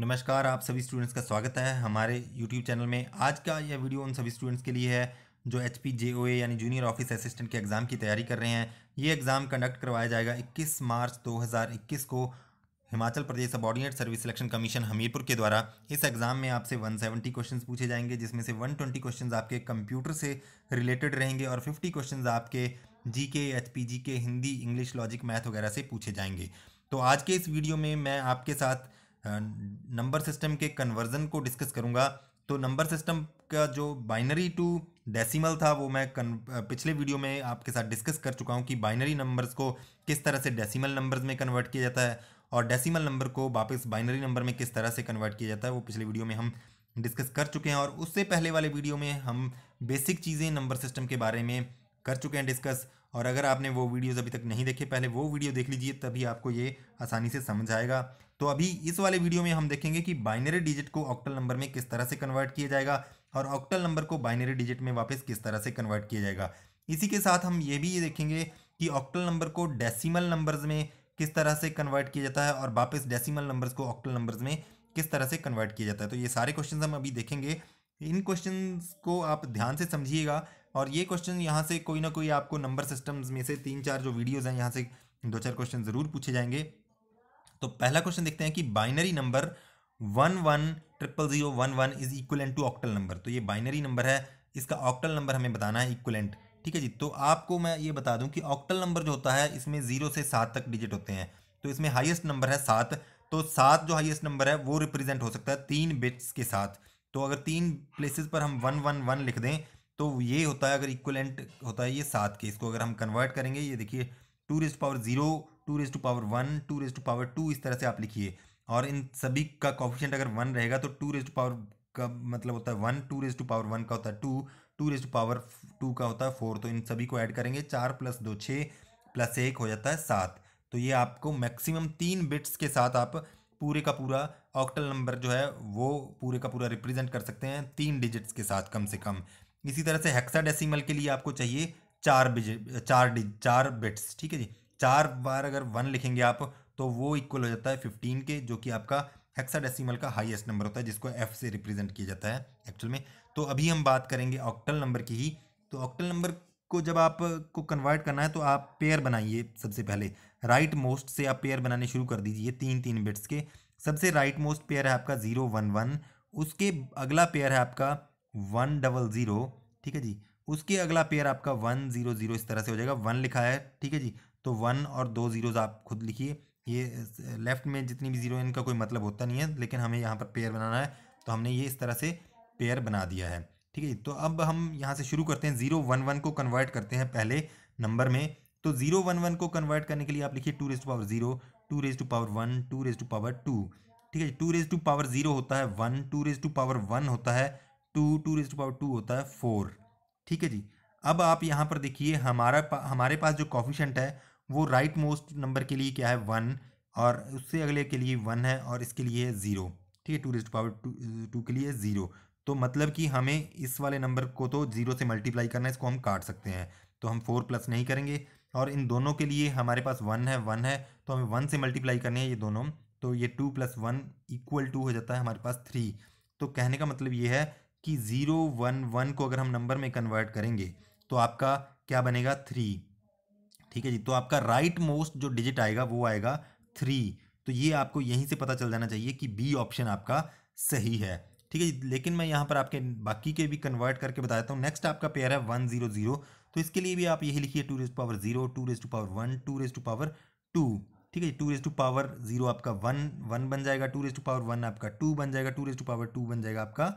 नमस्कार आप सभी स्टूडेंट्स का स्वागत है हमारे यूट्यूब चैनल में आज का यह वीडियो उन सभी स्टूडेंट्स के लिए है जो H P J O A यानी जूनियर ऑफिस असिस्टेंट के एग्ज़ाम की तैयारी कर रहे हैं ये एग्ज़ाम कंडक्ट करवाया जाएगा 21 मार्च 2021 को Himachal Pradesh subordinate service selection commission Hamirpur के द्वारा इस एग्ज़ाम में आपसे 170 सेवेंटी पूछे जाएंगे जिसमें से 120 ट्वेंटी आपके कंप्यूटर से रिलेटेड रहेंगे और 50 क्वेश्चन आपके जी के एच पी जी के हिंदी इंग्लिश लॉजिक मैथ वगैरह से पूछे जाएंगे तो आज के इस वीडियो में मैं आपके साथ नंबर सिस्टम के कन्वर्जन को डिस्कस करूँगा तो नंबर सिस्टम का जो बाइनरी टू डेसिमल था वो मैं कन, पिछले वीडियो में आपके साथ डिस्कस कर चुका हूँ कि बाइनरी नंबर्स को किस तरह से डेसिमल नंबर्स में कन्वर्ट किया जाता है और डेसिमल नंबर को वापस बाइनरी नंबर में किस तरह से कन्वर्ट किया जाता है वो पिछले वीडियो में हम डिस्कस कर चुके हैं और उससे पहले वाले वीडियो में हम बेसिक चीज़ें नंबर सिस्टम के बारे में कर चुके हैं डिस्कस और अगर आपने वो वीडियोज़ अभी तक नहीं देखे पहले वो वीडियो देख लीजिए तभी आपको ये आसानी से समझ आएगा तो अभी इस वाले वीडियो में हम देखेंगे कि बाइनरी डिजिट को ऑक्टल नंबर में किस तरह से कन्वर्ट किया जाएगा और ऑक्टल नंबर को बाइनरी डिजिट में वापस किस तरह से कन्वर्ट किया जाएगा इसी के साथ हम ये भी ये देखेंगे कि ऑक्टल नंबर को डेसिमल नंबर्स में किस तरह से कन्वर्ट किया जाता है और वापस डेसिमल नंबर्स को ऑक्टल नंबर्स में किस तरह से कन्वर्ट किया जाता है तो ये सारे क्वेश्चन हम अभी देखेंगे इन क्वेश्चन को आप ध्यान से समझिएगा और ये क्वेश्चन यहाँ से कोई ना कोई आपको नंबर सिस्टम्स में से तीन चार जो वीडियोज़ हैं यहाँ से दो चार क्वेश्चन ज़रूर पूछे जाएंगे तो पहला क्वेश्चन देखते हैं कि binary number one one triple zero one one is equal to octal number तो ये बाइनरी नंबर है इसका ऑक्टल नंबर हमें बताना है इक्वलेंट ठीक है जी तो आपको मैं ये बता दूं कि ऑक्टल नंबर जो होता है इसमें ज़ीरो से सात तक डिजिट होते हैं तो इसमें हाईएस्ट नंबर है सात तो सात जो हाइएस्ट नंबर है वो रिप्रेजेंट हो सकता है तीन बिट्स के साथ तो अगर तीन प्लेसेस पर हम वन वन वन लिख दें तो ये होता है अगर इक्वलेंट होता है ये सात के इसको अगर हम कन्वर्ट करेंगे ये देखिए two raise power zero two raise to power one two raise to power two इस तरह से आप लिखिए और इन सभी का कॉफिशेंट अगर वन रहेगा तो टू रेज टू पावर का मतलब होता है one two raise to power one का होता है two two raise to power two का होता है फोर तो इन सभी को ऐड करेंगे चार प्लस दो छः प्लस एक हो जाता है सात तो ये आपको मैक्सिमम तीन बिट्स के साथ आप पूरे का पूरा ऑक्टल नंबर जो है वो पूरे का पूरा रिप्रेजेंट कर सकते हैं तीन डिजिट्स के साथ कम से कम इसी तरह से हेक्साडेसिमल के लिए आपको चाहिए चार बिज चार चार बिट्स ठीक है जी चार बार अगर वन लिखेंगे आप तो वो इक्वल हो जाता है फिफ्टीन के जो कि आपका हेक्साडेसिमल का हाईएस्ट नंबर होता है जिसको एफ से रिप्रेजेंट किया जाता है एक्चुअल में तो अभी हम बात करेंगे ऑक्टल नंबर की ही तो ऑक्टल नंबर को जब आप को कन्वर्ट करना है तो आप पेयर बनाइए सबसे पहले राइट मोस्ट से आप पेयर बनाने शुरू कर दीजिए तीन तीन बिट्स के सबसे राइट मोस्ट पेयर है आपका ज़ीरो वन वन उसके अगला पेयर है आपका वन डबल ज़ीरो ठीक है जी उसके अगला पेयर आपका वन ज़ीरो ज़ीरो इस तरह से हो जाएगा वन लिखा है ठीक है जी तो वन और दो ज़ीरोज़ आप खुद लिखिए ये लेफ्ट में जितनी भी ज़ीरो इनका कोई मतलब होता नहीं है लेकिन हमें यहाँ पर पेयर बनाना है तो हमने ये इस तरह से पेयर बना दिया है ठीक है तो अब हम यहाँ से शुरू करते हैं ज़ीरो वन वन को कन्वर्ट करते हैं पहले नंबर में तो ज़ीरो वन वन को कन्वर्ट करने के लिए आप लिखिए two raise to power zero two raise to power one two raise to power two ठीक है two raise to power zero होता है one two raise to power one होता है two two raise to power two होता है four ठीक है जी अब आप यहाँ पर देखिए हमारा पा, हमारे पास जो कॉफिशेंट है वो राइट मोस्ट नंबर के लिए क्या है वन और उससे अगले के लिए वन है और इसके लिए है ज़ीरो ठीक है two raise to power two two के लिए ज़ीरो तो मतलब कि हमें इस वाले नंबर को तो ज़ीरो से मल्टीप्लाई करना है इसको हम काट सकते हैं तो हम फोर प्लस नहीं करेंगे और इन दोनों के लिए हमारे पास वन है वन है तो हमें वन से मल्टीप्लाई करनी है ये दोनों तो ये two plus one equal to हो जाता है हमारे पास थ्री तो कहने का मतलब ये है कि ज़ीरो वन वन को अगर हम नंबर में कन्वर्ट करेंगे तो आपका क्या बनेगा थ्री ठीक है जी तो आपका राइट मोस्ट जो डिजिट आएगा वो आएगा थ्री तो ये आपको यहीं से पता चल जाना चाहिए कि बी ऑप्शन आपका सही है ठीक है जी लेकिन मैं यहाँ पर आपके बाकी के भी कन्वर्ट करके बता देता हूँ नेक्स्ट आपका पेयर है वन जीरो जीरो तो इसके लिए भी आप यही लिखिए two raise to power zero two raise to power one two raise to power two ठीक है two raise to power zero आपका वन वन बन जाएगा two raise to power one आपका टू बन जाएगा two raise to power two बन जाएगा आपका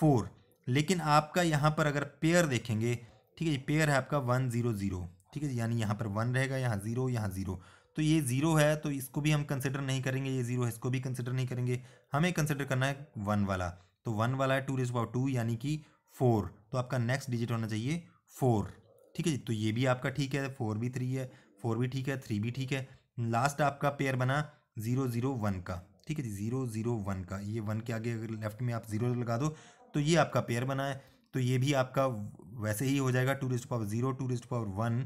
फोर लेकिन आपका यहाँ पर अगर पेयर देखेंगे ठीक है ये पेयर है आपका वन ज़ीरो ज़ीरो ठीक है यानी यहाँ पर वन रहेगा यहाँ ज़ीरो यहाँ ज़ीरो तो ये ज़ीरो है तो इसको भी हम कंसिडर नहीं करेंगे ये ज़ीरो है इसको भी कंसिडर नहीं करेंगे हमें कंसिडर करना है वन वाला तो वन वाला है टू रेज पावर टू यानी कि फोर तो आपका नेक्स्ट डिजिट होना चाहिए फोर ठीक है जी तो ये भी आपका ठीक है फोर भी थ्री है फोर भी ठीक है थ्री भी ठीक है लास्ट आपका पेयर बना ज़ीरो ज़ीरो वन का ठीक है जी ज़ीरो ज़ीरो वन का ये वन के आगे अगर लेफ्ट में आप ज़ीरो लगा दो तो ये आपका पेयर बना है तो ये भी आपका वैसे ही हो जाएगा two raise to power zero two raise to power one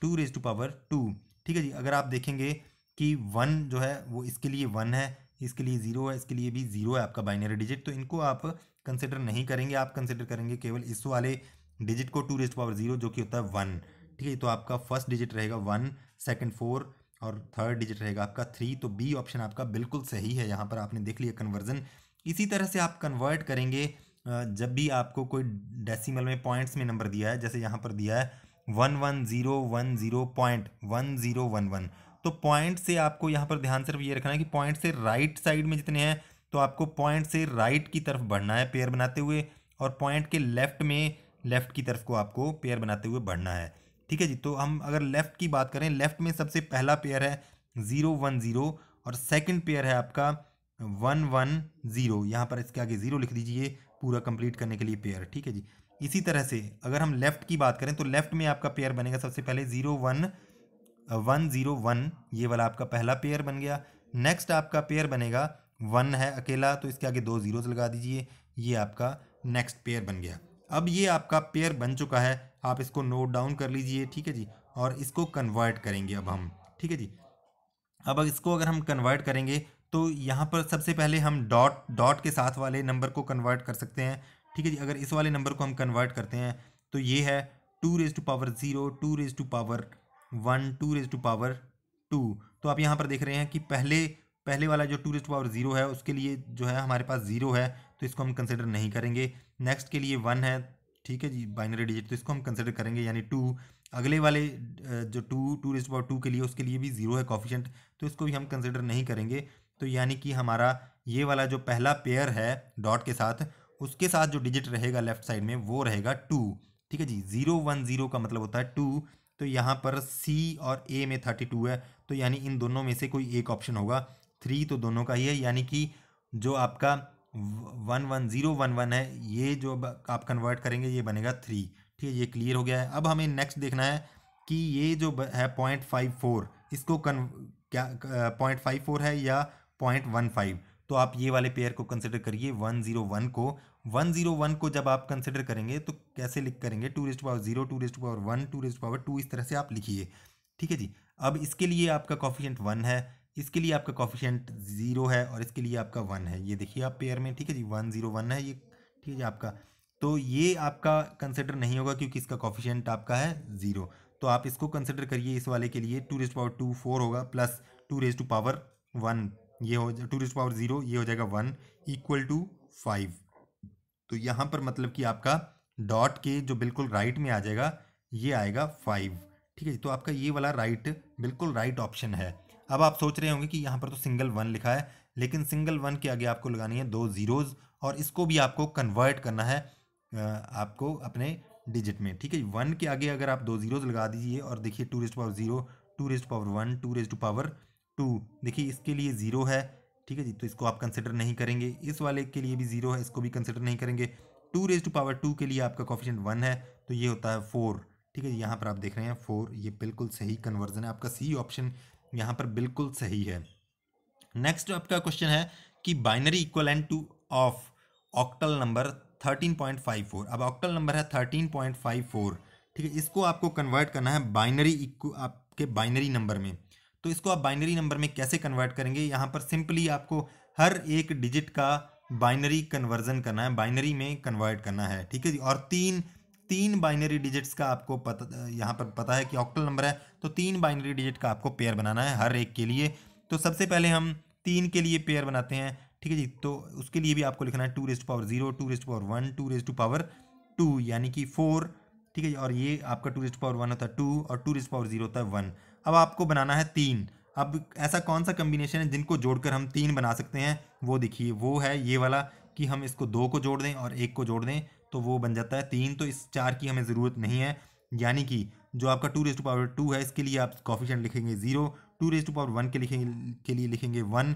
two raise to power two ठीक है जी अगर आप देखेंगे कि वन जो है वो इसके लिए वन है इसके लिए ज़ीरो है इसके लिए भी ज़ीरो है आपका बाइनरी डिजिट तो इनको आप कंसिडर नहीं करेंगे आप कंसिडर करेंगे केवल इस वाले डिजिट को टू टू पावर ज़ीरो जो कि होता है वन ठीक है तो आपका फर्स्ट डिजिट रहेगा वन सेकेंड फोर और थर्ड डिजिट रहेगा आपका थ्री तो बी ऑप्शन आपका बिल्कुल सही है यहाँ पर आपने देख लिया कन्वर्जन इसी तरह से आप कन्वर्ट करेंगे जब भी आपको कोई डेसिमल में पॉइंट्स में नंबर दिया है जैसे यहाँ पर दिया है one one zero one zero point one zero one one तो पॉइंट से आपको यहाँ पर ध्यान सिर्फ ये रखना है कि पॉइंट से राइट साइड में जितने हैं तो आपको पॉइंट से राइट की तरफ बढ़ना है पेयर बनाते हुए और पॉइंट के लेफ्ट में लेफ्ट की तरफ को आपको पेयर बनाते हुए बढ़ना है ठीक है जी तो हम अगर लेफ़्ट की बात करें लेफ़्ट में सबसे पहला पेयर है ज़ीरो वन ज़ीरो और सेकंड पेयर है आपका वन वन ज़ीरो यहाँ पर इसके आगे ज़ीरो लिख दीजिए पूरा कंप्लीट करने के लिए पेयर ठीक है जी इसी तरह से अगर हम लेफ़्ट की बात करें तो लेफ़्ट में आपका पेयर बनेगा सबसे पहले zero one one zero one ये वाला आपका पहला पेयर बन गया नेक्स्ट आपका पेयर बनेगा वन है अकेला तो इसके आगे दो ज़ीरोज़ लगा दीजिए ये आपका नेक्स्ट पेयर बन गया अब ये आपका पेयर बन चुका है आप इसको नोट डाउन कर लीजिए ठीक है जी और इसको कन्वर्ट करेंगे अब हम ठीक है जी अब इसको अगर हम कन्वर्ट करेंगे तो यहाँ पर सबसे पहले हम डॉट डॉट के साथ वाले नंबर को कन्वर्ट कर सकते हैं ठीक है जी अगर इस वाले नंबर को हम कन्वर्ट करते हैं तो ये है two raise to power zero two raise to power one two raise to power two तो आप यहाँ पर देख रहे हैं कि पहले पहले वाला जो two raise to power zero है उसके लिए जो है हमारे पास ज़ीरो है तो इसको हम कंसिडर नहीं करेंगे नेक्स्ट के लिए वन है ठीक है जी बाइनरी डिजिट तो इसको हम कंसिडर करेंगे यानी टू अगले वाले जो two two raised power two के लिए उसके लिए भी ज़ीरो है कॉफिशेंट तो इसको भी हम कंसिडर नहीं करेंगे तो यानी कि हमारा ये वाला जो पहला पेयर है डॉट के साथ उसके साथ जो डिजिट रहेगा लेफ्ट साइड में वो रहेगा टू ठीक है जी ज़ीरो वन ज़ीरो का मतलब होता है टू तो यहाँ पर सी और ए में थर्टी टू है तो यानी इन दोनों में से कोई एक ऑप्शन होगा थ्री तो दोनों का ही है यानी कि जो आपका one one zero one one है ये जो आप कन्वर्ट करेंगे ये बनेगा थ्री ठीक है ये क्लियर हो गया है अब हमें नेक्स्ट देखना है कि ये जो है पॉइंट फाइव फोर इसको कन क्या पॉइंट फाइव फोर है या पॉइंट वन फाइव तो आप ये वाले पेयर को कंसिडर करिए वन जीरो वन को वन जीरो वन को जब आप कंसिडर करेंगे तो कैसे लिख करेंगे two power zero two power one two power two इस तरह से आप लिखिए ठीक है जी अब इसके लिए आपका कॉफिशेंट वन है इसके लिए आपका कॉफिशेंट ज़ीरो है और इसके लिए आपका वन है ये देखिए आप पेयर में ठीक है जी वन ज़ीरो वन है ये ठीक है जी आपका तो ये आपका कंसिडर नहीं होगा क्योंकि इसका कॉफिशेंट आपका है ज़ीरो तो आप इसको कंसिडर करिए इस वाले के लिए two raise power two four होगा plus two raise to power one ये हो टू रेज पावर ज़ीरो ये हो जाएगा वन इक्वल टू फाइव तो यहाँ पर मतलब कि आपका डॉट के जो बिल्कुल राइट में आ जाएगा ये आएगा फाइव ठीक है तो आपका ये वाला राइट बिल्कुल राइट ऑप्शन है अब आप सोच रहे होंगे कि यहाँ पर तो सिंगल वन लिखा है लेकिन सिंगल वन के आगे आपको लगानी है दो ज़ीरोज़ और इसको भी आपको कन्वर्ट करना है आपको अपने डिजिट में ठीक है वन के आगे अगर आप दो ज़ीरोज़ लगा दीजिए और देखिए two raised power zero two raised power one two raised power two देखिए इसके लिए ज़ीरो है ठीक है जी तो इसको आप कंसिडर नहीं करेंगे इस वाले के लिए भी ज़ीरो है इसको भी कंसिडर नहीं करेंगे two raise to power two के लिए आपका कॉफिशेंट वन है तो ये होता है फोर ठीक है यहाँ पर आप देख रहे हैं फोर ये बिल्कुल सही कन्वर्जन है आपका सी ऑप्शन यहाँ पर बिल्कुल सही है नेक्स्ट आपका क्वेश्चन है कि binary equal and to of octal number 13.54 अब ऑक्टल नंबर है 13.54 ठीक है इसको आपको कन्वर्ट करना है बाइनरी आपके बाइनरी नंबर में तो इसको आप बाइनरी नंबर में कैसे कन्वर्ट करेंगे यहाँ पर सिंपली आपको हर एक डिजिट का बाइनरी कन्वर्जन करना है बाइनरी में कन्वर्ट करना है ठीक है जी और तीन तीन बाइनरी डिजिट्स का आपको पता यहाँ पर पता है कि ऑक्टल नंबर है तो तीन बाइनरी डिजिट का आपको पेयर बनाना है हर एक के लिए तो सबसे पहले हम तीन के लिए पेयर बनाते हैं ठीक है जी तो उसके लिए भी आपको लिखना है two raised power zero two raised power one two raised two power two यानी कि फोर ठीक है जी और ये आपका टू रेस्ट पावर वन होता है टू और टू रेस्ट पावर जीरो होता है वन अब आपको बनाना है तीन अब ऐसा कौन सा कम्बिनेशन है जिनको जोड़कर हम तीन बना सकते हैं वो देखिए वो है ये वाला कि हम इसको दो को जोड़ दें और एक को जोड़ दें तो वो बन जाता है तीन तो इस चार की हमें ज़रूरत नहीं है यानी कि जो आपका two raise to power two है इसके लिए आप कॉफिशेंट लिखेंगे zero two raise to power one के लिखेंगे के लिए लिखेंगे one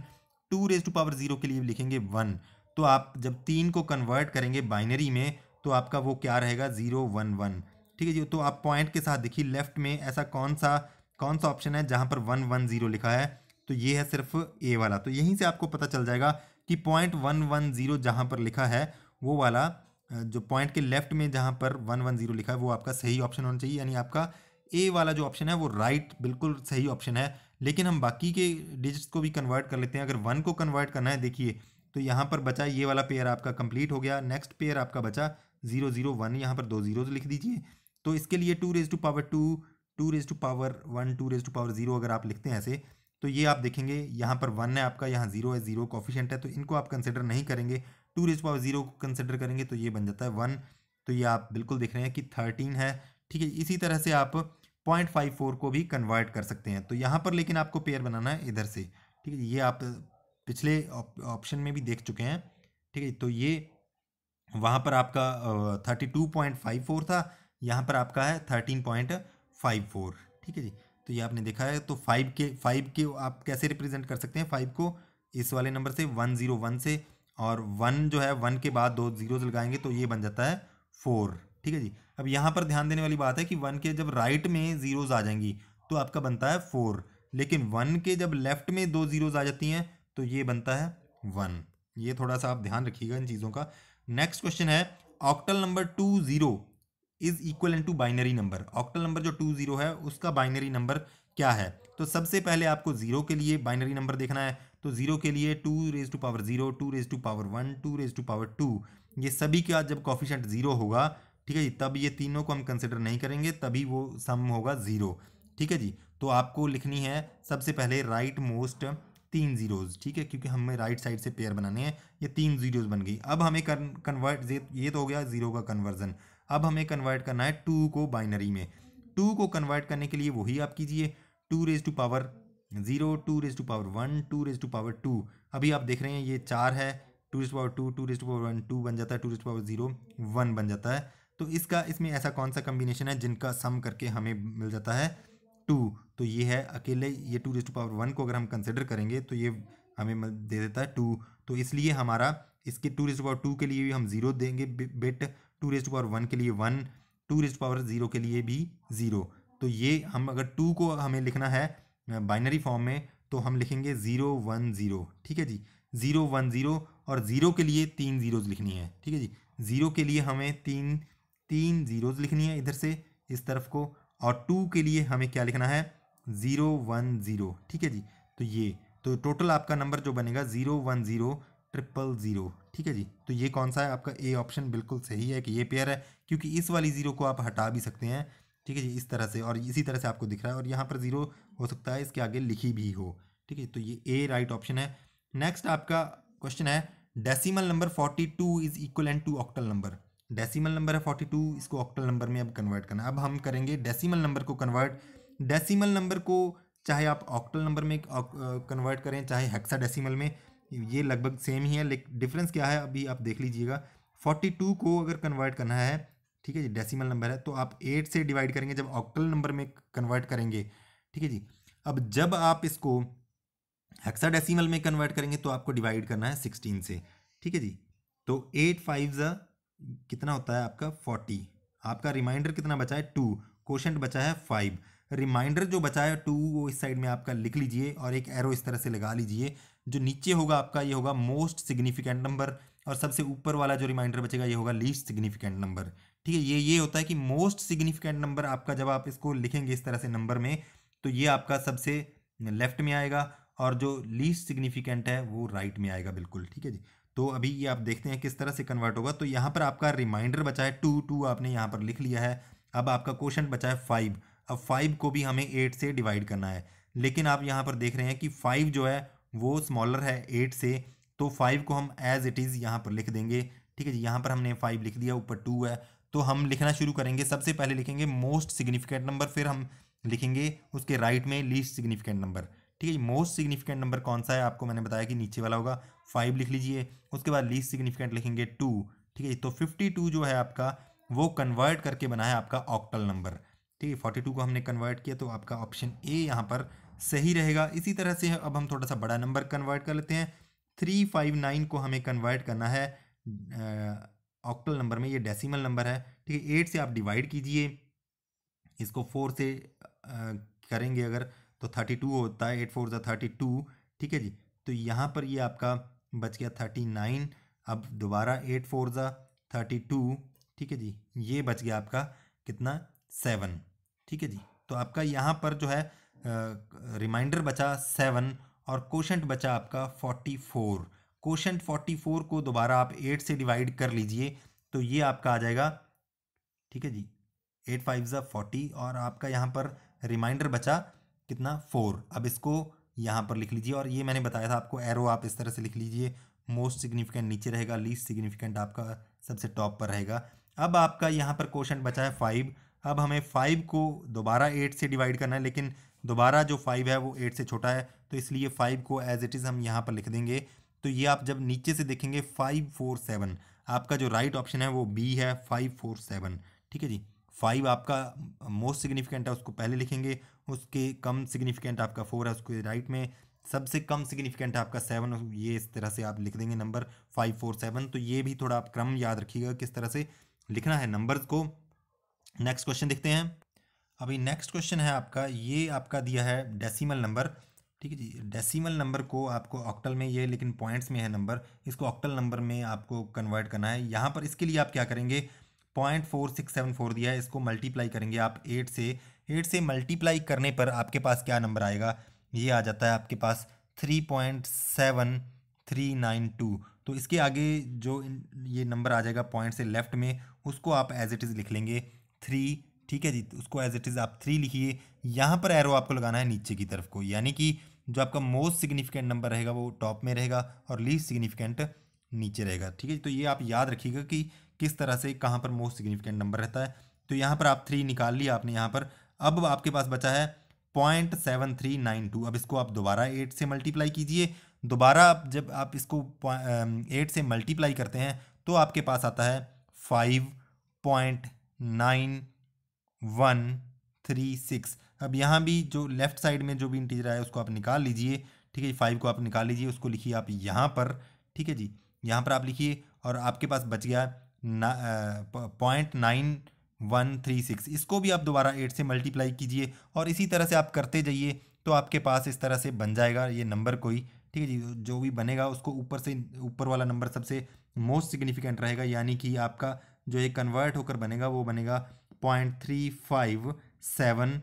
two raise to power zero के लिए लिखेंगे वन तो आप जब तीन को कन्वर्ट करेंगे बाइनरी में तो आपका वो क्या रहेगा ज़ीरो वन वन ठीक है जी तो आप पॉइंट के साथ देखिए लेफ्ट में ऐसा कौन सा कौन सा ऑप्शन है जहाँ पर वन वन ज़ीरो लिखा है तो ये है सिर्फ ए वाला तो यहीं से आपको पता चल जाएगा कि पॉइंट वन वन ज़ीरो जहाँ पर लिखा है वो वाला जो पॉइंट के लेफ्ट में जहाँ पर वन वन जीरो लिखा है वो आपका सही ऑप्शन होना चाहिए यानी आपका ए वाला जो ऑप्शन है वो राइट बिल्कुल सही ऑप्शन है लेकिन हम बाकी के डिजिट्स को भी कन्वर्ट कर लेते हैं अगर वन को कन्वर्ट करना है देखिए तो यहाँ पर बचा ये वाला पेयर आपका कंप्लीट हो गया नेक्स्ट पेयर आपका बचा जीरो जीरो वन यहाँ पर दो जीरो लिख दीजिए तो इसके लिए two raise to power two two raise to power one two raise to power zero अगर आप लिखते हैं ऐसे तो ये आप देखेंगे यहाँ पर वन है आपका यहाँ जीरो है जीरो कॉफिशेंट है तो इनको आप कंसिडर नहीं करेंगे टू रेज पावर जीरो को कंसिडर करेंगे तो ये बन जाता है वन तो ये आप बिल्कुल देख रहे हैं कि थर्टीन है ठीक है इसी तरह से आप पॉइंट फाइव फोर को भी कन्वर्ट कर सकते हैं तो यहाँ पर लेकिन आपको पेयर बनाना है इधर से ठीक है ये आप पिछले ऑप्शन में भी देख चुके हैं ठीक है तो ये वहाँ पर आपका thirty two point five four था यहाँ पर आपका है थर्टीन पॉइंट फाइव फोर ठीक है जी तो ये आपने देखा है तो फाइव के फाइव के आप कैसे रिप्रेजेंट कर सकते हैं फाइव को इस वाले नंबर से वन ज़ीरो वन से और वन जो है वन के बाद दो जीरोज लगाएंगे तो ये बन जाता है फोर ठीक है जी अब यहाँ पर ध्यान देने वाली बात है कि वन के जब राइट में ज़ीरोज़ आ जाएंगी तो आपका बनता है फोर लेकिन वन के जब लेफ़्ट में दो ज़ीरोज़ आ जाती हैं तो ये बनता है वन ये थोड़ा सा आप ध्यान रखिएगा इन चीज़ों का नेक्स्ट क्वेश्चन है octal number two zero is equal to binary number octal number जो टू ज़ीरो है उसका बाइनरी नंबर क्या है तो सबसे पहले आपको ज़ीरो के लिए बाइनरी नंबर देखना है तो ज़ीरो के लिए two raise to power zero two raise to power one two raise to power two ये सभी का जब कॉफिशेंट ज़ीरो होगा ठीक है जी तब ये तीनों को हम कंसिडर नहीं करेंगे तभी वो सम होगा ज़ीरो ठीक है जी तो आपको लिखनी है सबसे पहले राइट मोस्ट तीन ज़ीरोज़ ठीक है क्योंकि हमें राइट साइड से पेयर बनाने हैं ये तीन ज़ीरोज़ बन गई अब हमें कन्वर्ट ये तो हो गया ज़ीरो का कन्वर्जन अब हमें कन्वर्ट करना है टू को बाइनरी में टू को कन्वर्ट करने के लिए वही आप कीजिए two raise to power zero two raise to power one two raise to power two अभी आप देख रहे हैं ये चार है two raise power two two raise to power one two बन जाता है two raise power zero one बन जाता है तो इसका इसमें ऐसा कौन सा कम्बिनेशन है जिनका सम करके हमें मिल जाता है टू तो ये है अकेले ये two raise to power one को अगर हम कंसिडर करेंगे तो ये हमें दे देता है टू तो इसलिए हमारा इसके two raise to power two के लिए भी हम ज़ीरो देंगे bit two raise to power one के लिए one two raise to power zero के लिए भी ज़ीरो तो ये हम अगर टू को हमें लिखना है बाइनरी फॉर्म में तो हम लिखेंगे ज़ीरो वन ज़ीरो ठीक है जी ज़ीरो वन ज़ीरो और ज़ीरो के लिए तीन ज़ीरोज़ लिखनी है ठीक है जी ज़ीरो के लिए हमें तीन तीन ज़ीरोज़ लिखनी है इधर से इस तरफ को और टू के लिए हमें क्या लिखना है ज़ीरो वन ज़ीरो ठीक है जी तो ये तो टोटल आपका नंबर जो बनेगा zero one zero triple zero ठीक है जी तो ये कौन सा है आपका ए ऑप्शन बिल्कुल सही है कि ये पेयर है क्योंकि इस वाली ज़ीरो को आप हटा भी सकते हैं ठीक है जी इस तरह से और इसी तरह से आपको दिख रहा है और यहाँ पर ज़ीरो हो सकता है इसके आगे लिखी भी हो ठीक है तो ये ए राइट ऑप्शन है नेक्स्ट आपका क्वेश्चन है decimal number forty two is equal and to octal number decimal number है फोर्टी टू इसको ऑक्टल नंबर में अब कन्वर्ट करना है अब हम करेंगे डेसिमल नंबर को कन्वर्ट डेसिमल नंबर को चाहे आप ऑक्टल नंबर में कन्वर्ट करें चाहे हेक्सा डेसीमल में ये लगभग सेम ही है लेकिन डिफरेंस क्या है अभी आप देख लीजिएगा फोर्टी टू को अगर कन्वर्ट करना है ठीक है जी डेसिमल नंबर है तो आप एट से डिवाइड करेंगे जब ऑक्टल नंबर में कन्वर्ट करेंगे ठीक है जी अब जब आप इसको हेक्साडेसिमल में कन्वर्ट करेंगे तो आपको डिवाइड करना है सिक्सटीन से ठीक है जी तो एट फाइव कितना होता है आपका फोर्टी आपका रिमाइंडर कितना बचा है टू क्वेश्चन बचा है फाइव रिमाइंडर जो बचा है टू वो इस साइड में आपका लिख लीजिए और एक एरो इस तरह से लगा लीजिए जो नीचे होगा आपका ये होगा मोस्ट सिग्निफिकेंट नंबर और सबसे ऊपर वाला जो रिमाइंडर बचेगा ये होगा लीस्ट सिग्निफिकेंट नंबर ठीक है ये ये होता है कि मोस्ट सिग्निफिकेंट नंबर आपका जब आप इसको लिखेंगे इस तरह से नंबर में तो ये आपका सबसे लेफ्ट में आएगा और जो लीस्ट सिग्निफिकेंट है वो राइट right में आएगा बिल्कुल ठीक है जी तो अभी ये आप देखते हैं किस तरह से कन्वर्ट होगा तो यहाँ पर आपका रिमाइंडर बचा है टू टू आपने यहाँ पर लिख लिया है अब आपका क्वेश्चन बचा है फाइव अब फाइव को भी हमें एट से डिवाइड करना है लेकिन आप यहाँ पर देख रहे हैं कि फाइव जो है वो स्मॉलर है एट से तो फाइव को हम एज इट इज़ यहाँ पर लिख देंगे ठीक है जी यहाँ पर हमने फाइव लिख दिया ऊपर टू है तो हम लिखना शुरू करेंगे सबसे पहले लिखेंगे मोस्ट सिग्निफिकेंट नंबर फिर हम लिखेंगे उसके राइट में लीस्ट सिग्निफिकेंट नंबर ठीक है मोस्ट सिग्निफिकेंट नंबर कौन सा है आपको मैंने बताया कि नीचे वाला होगा फाइव लिख लीजिए उसके बाद लीस्ट सिग्निफिकेंट लिखेंगे टू ठीक है तो फिफ्टी टू जो है आपका वो कन्वर्ट करके बना है आपका ऑक्टल नंबर ठीक है फोर्टी टू को हमने कन्वर्ट किया तो आपका ऑप्शन ए यहाँ पर सही रहेगा इसी तरह से अब हम थोड़ा सा बड़ा नंबर कन्वर्ट कर लेते हैं थ्री फाइव नाइन को हमें कन्वर्ट करना है ऑक्टल नंबर में ये डेसिमल नंबर है ठीक है एट से आप डिवाइड कीजिए इसको फोर से करेंगे अगर तो थर्टी टू होता है एट फोर ज़ा थर्टी टू ठीक है जी तो यहाँ पर ये आपका बच गया थर्टी नाइन अब दोबारा एट फोर ज़ा थर्टी टू ठीक है जी ये बच गया आपका कितना सेवन ठीक है जी तो आपका यहाँ पर जो है रिमाइंडर बचा सेवन और क्वेश्चन बचा आपका forty four question forty four को दोबारा आप एट से डिवाइड कर लीजिए तो ये आपका आ जाएगा ठीक है जी एट फाइव ज़ा फोर्टी और आपका यहाँ पर रिमाइंडर बचा कितना फोर अब इसको यहाँ पर लिख लीजिए और ये मैंने बताया था आपको एरो आप इस तरह से लिख लीजिए मोस्ट सिग्निफिकेंट नीचे रहेगा लीस्ट सिग्निफिकेंट आपका सबसे टॉप पर रहेगा अब आपका यहाँ पर क्वेश्चन बचा है फाइव अब हमें फाइव को दोबारा एट से डिवाइड करना है लेकिन दोबारा जो फाइव है वो एट से छोटा है तो इसलिए फाइव को एज इट इज़ हम यहाँ पर लिख देंगे तो ये आप जब नीचे से देखेंगे फाइव फोर सेवन आपका जो राइट right ऑप्शन है वो बी है फाइव फोर सेवन ठीक है जी फाइव आपका मोस्ट सिग्निफिकेंट है उसको पहले लिखेंगे उसके कम सिग्निफिकेंट आपका फोर है उसको राइट में सबसे कम सिग्निफिकेंट है आपका सेवन ये इस तरह से आप लिख देंगे नंबर फाइव फोर सेवन तो ये भी थोड़ा आप क्रम याद रखिएगा किस तरह से लिखना है नंबर्स को नेक्स्ट क्वेश्चन देखते हैं अभी नेक्स्ट क्वेश्चन है आपका ये आपका दिया है डेसिमल नंबर ठीक है जी डेसिमल नंबर को आपको ऑक्टल में ये लेकिन पॉइंट्स में है नंबर इसको ऑक्टल नंबर में आपको कन्वर्ट करना है यहाँ पर इसके लिए आप क्या करेंगे point four six seven four दिया है इसको मल्टीप्लाई करेंगे आप एट से एट से मल्टीप्लाई करने पर आपके पास क्या नंबर आएगा ये आ जाता है आपके पास three point seven three nine two तो इसके आगे जो ये नंबर आ जाएगा पॉइंट से लेफ्ट में उसको आप एज इट इज़ लिख लेंगे थ्री ठीक है जी तो उसको एज इट इज़ आप थ्री लिखिए यहाँ पर एरो आपको लगाना है नीचे की तरफ को यानी कि जो आपका मोस्ट सिग्निफिकेंट नंबर रहेगा वो टॉप में रहेगा और लीस्ट सिग्निफिकेंट नीचे रहेगा ठीक है तो ये आप याद रखिएगा कि किस तरह से कहाँ पर मोस्ट सिग्निफिकेंट नंबर रहता है तो यहाँ पर आप थ्री निकाल लिया आपने यहाँ पर अब आपके पास बचा है point seven three nine two अब इसको आप दोबारा एट से मल्टीप्लाई कीजिए दोबारा आप जब आप इसको एट से मल्टीप्लाई करते हैं तो आपके पास आता है five point nine one three six अब यहाँ भी जो लेफ्ट साइड में जो भी इंटीजर आया उसको आप निकाल लीजिए ठीक है जी फाइव को आप निकाल लीजिए उसको लिखिए आप यहाँ पर ठीक है जी यहाँ पर आप लिखिए और आपके पास बच गया point nine one three six इसको भी आप दोबारा एट से मल्टीप्लाई कीजिए और इसी तरह से आप करते जाइए तो आपके पास इस तरह से बन जाएगा ये नंबर कोई ठीक है जी जो भी बनेगा उसको ऊपर से ऊपर वाला नंबर सबसे मोस्ट सिग्निफिकेंट रहेगा यानी कि आपका जो ये कन्वर्ट होकर बनेगा वो बनेगा पॉइंट थ्री फाइव सेवन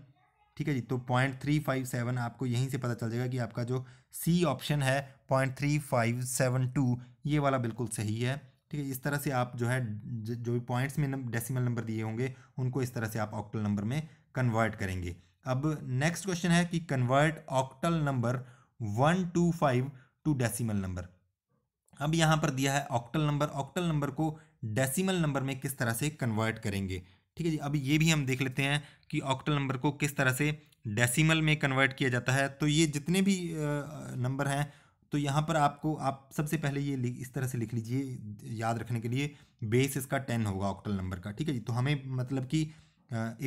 ठीक है जी तो पॉइंट थ्री फाइव सेवन आपको यहीं से पता चल जाएगा कि आपका जो सी ऑप्शन है point three five seven two ये वाला बिल्कुल सही है ठीक है इस तरह से आप जो है जो भी पॉइंट्स में डेसिमल नंबर दिए होंगे उनको इस तरह से आप ऑक्टल नंबर में कन्वर्ट करेंगे अब नेक्स्ट क्वेश्चन है कि convert octal number one two five to decimal number अब यहाँ पर दिया है ऑक्टल नंबर ऑक्टल नंबर को डेसिमल नंबर में किस तरह से कन्वर्ट करेंगे ठीक है जी अब ये भी हम देख लेते हैं कि ऑक्टल नंबर को किस तरह से डेसिमल में कन्वर्ट किया जाता है तो ये जितने भी नंबर हैं तो यहाँ पर आपको आप सबसे पहले ये इस तरह से लिख लीजिए याद रखने के लिए बेस इसका टेन होगा ऑक्टल नंबर का ठीक है जी तो हमें मतलब कि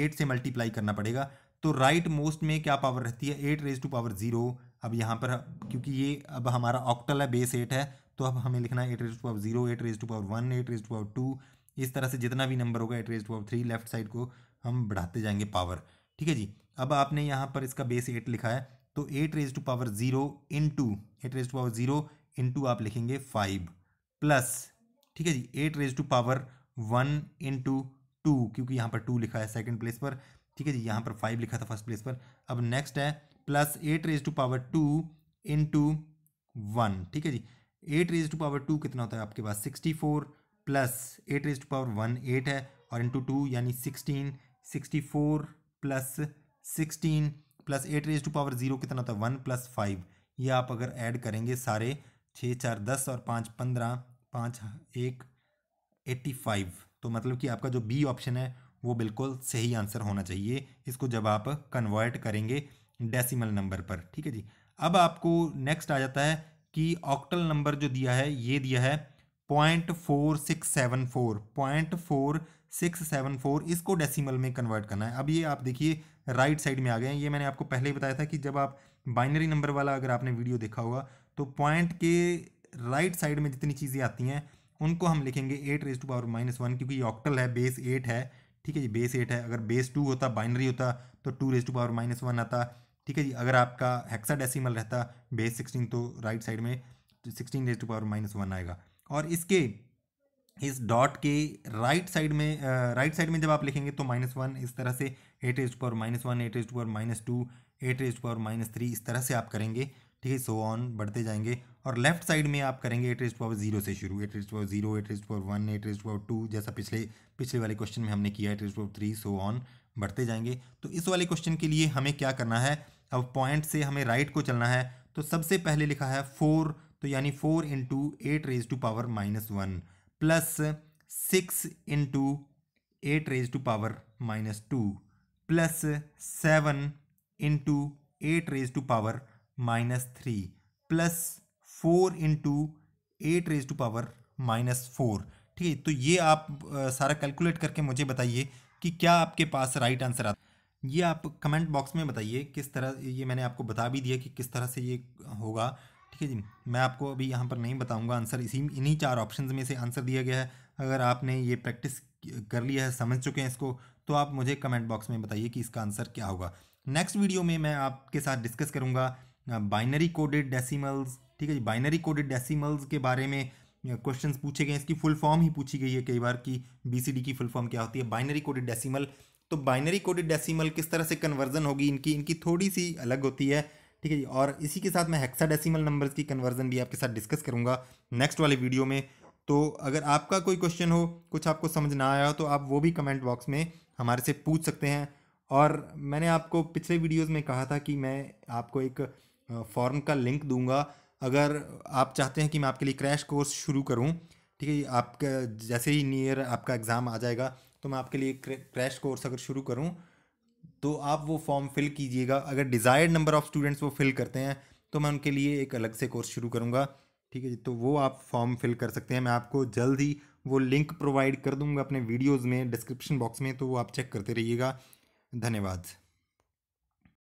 एट से मल्टीप्लाई करना पड़ेगा तो राइट मोस्ट में क्या पावर रहती है eight raise to power zero अब यहाँ पर क्योंकि ये अब हमारा ऑक्टल है बेस एट है तो अब हमें लिखना है eight raise to power zero eight raise to power one eight raise to power two इस तरह से जितना भी नंबर होगा eight raise to power three left side को हम बढ़ाते जाएंगे पावर ठीक है जी अब आपने यहाँ पर इसका बेस एट लिखा है तो eight raise to power zero into eight raise to power zero into आप लिखेंगे फाइव प्लस ठीक है जी eight raise to power one into two क्योंकि यहाँ पर टू लिखा है सेकेंड प्लेस पर ठीक है जी यहाँ पर फाइव लिखा था फर्स्ट प्लेस पर अब नेक्स्ट है plus eight raise to power two into one ठीक है जी eight raise to power two कितना होता है आपके पास sixty four plus eight raise to power one eight है और इंटू टू यानी sixteen sixty four plus sixteen plus eight raise to power zero कितना होता है वन प्लस फाइव ये आप अगर ऐड करेंगे सारे छः चार दस और पाँच पंद्रह पाँच एक एट्टी फाइव तो मतलब कि आपका जो बी ऑप्शन है वो बिल्कुल सही आंसर होना चाहिए इसको जब आप कन्वर्ट करेंगे डेसिमल नंबर पर ठीक है जी अब आपको नेक्स्ट आ जाता है कि ऑक्टल नंबर जो दिया है ये दिया है point four six seven four point four six seven four इसको डेसिमल में कन्वर्ट करना है अब ये आप देखिए राइट साइड में आ गए हैं ये मैंने आपको पहले ही बताया था कि जब आप बाइनरी नंबर वाला अगर आपने वीडियो देखा होगा तो पॉइंट के राइट right साइड में जितनी चीज़ें आती हैं उनको हम लिखेंगे eight raise to power minus one क्योंकि ऑक्टल है बेस एट है ठीक है जी बेस एट है अगर बेस टू होता बाइनरी होता तो two raise to power minus one आता ठीक है जी अगर आपका हेक्साडेसिमल रहता बेस सिक्सटीन तो राइट साइड में sixteen raise to power minus one आएगा और इसके इस डॉट के राइट साइड में राइट साइड में जब आप लिखेंगे तो माइनस वन इस तरह से eight as power minus one eight as power minus two eight as power minus three इस तरह से आप करेंगे ठीक है सो ऑन बढ़ते जाएंगे और लेफ्ट साइड में आप करेंगे एट एज पावर जीरो से शुरू eight as power zero eight as power one eight as power two जैसा पिछले पिछले वाले क्वेश्चन में हमने किया eight as power three so on बढ़ते जाएंगे तो इस वाले क्वेश्चन के लिए हमें क्या करना है अब पॉइंट से हमें राइट को चलना है तो सबसे पहले लिखा है फोर तो यानी four into eight raise to power minus one plus six into eight raise to power minus two plus seven into eight raise to power minus three plus four into eight raise to power minus four ठीक है तो ये आप सारा calculate करके मुझे बताइए कि क्या आपके पास राइट आंसर आता ये आप कमेंट बॉक्स में बताइए किस तरह ये मैंने आपको बता भी दिया कि किस तरह से ये होगा ठीक है जी मैं आपको अभी यहाँ पर नहीं बताऊँगा आंसर इसी इन्हीं चार ऑप्शन में से आंसर दिया गया है अगर आपने ये प्रैक्टिस कर लिया है समझ चुके हैं इसको तो आप मुझे कमेंट बॉक्स में बताइए कि इसका आंसर क्या होगा नेक्स्ट वीडियो में मैं आपके साथ डिस्कस करूँगा बाइनरी कोडेड डेसिमल्स ठीक है जी बाइनरी कोडेड डेसिमल्स के बारे में क्वेश्चन पूछे गए इसकी फुल फॉर्म ही पूछी गई है कई बार कि बीसीडी की फुल फॉर्म क्या होती है बाइनरी कोडेड डेसिमल तो बाइनरी कोडेड डेसिमल किस तरह से कन्वर्जन होगी इनकी इनकी थोड़ी सी अलग होती है ठीक है जी और इसी के साथ मैं हेक्साडेसिमल नंबर्स की कन्वर्जन भी आपके साथ डिस्कस करूँगा नेक्स्ट वाले वीडियो में तो अगर आपका कोई क्वेश्चन हो कुछ आपको समझ ना आया हो तो आप वो भी कमेंट बॉक्स में हमारे से पूछ सकते हैं और मैंने आपको पिछले वीडियोस में कहा था कि मैं आपको एक फॉर्म का लिंक दूंगा अगर आप चाहते हैं कि मैं आपके लिए क्रैश कोर्स शुरू करूं ठीक है आपका जैसे ही नियर आपका एग्ज़ाम आ जाएगा तो मैं आपके लिए क्रैश कोर्स अगर शुरू करूं तो आप वो फॉर्म फिल कीजिएगा अगर डिज़ायर्ड नंबर ऑफ़ स्टूडेंट्स वो फिल करते हैं तो मैं उनके लिए एक अलग से कोर्स शुरू करूँगा ठीक है जी तो वो आप फॉर्म फिल कर सकते हैं मैं आपको जल्द ही वो लिंक प्रोवाइड कर दूँगा अपने वीडियोज़ में डिस्क्रिप्शन बॉक्स में तो वो आप चेक करते रहिएगा धन्यवाद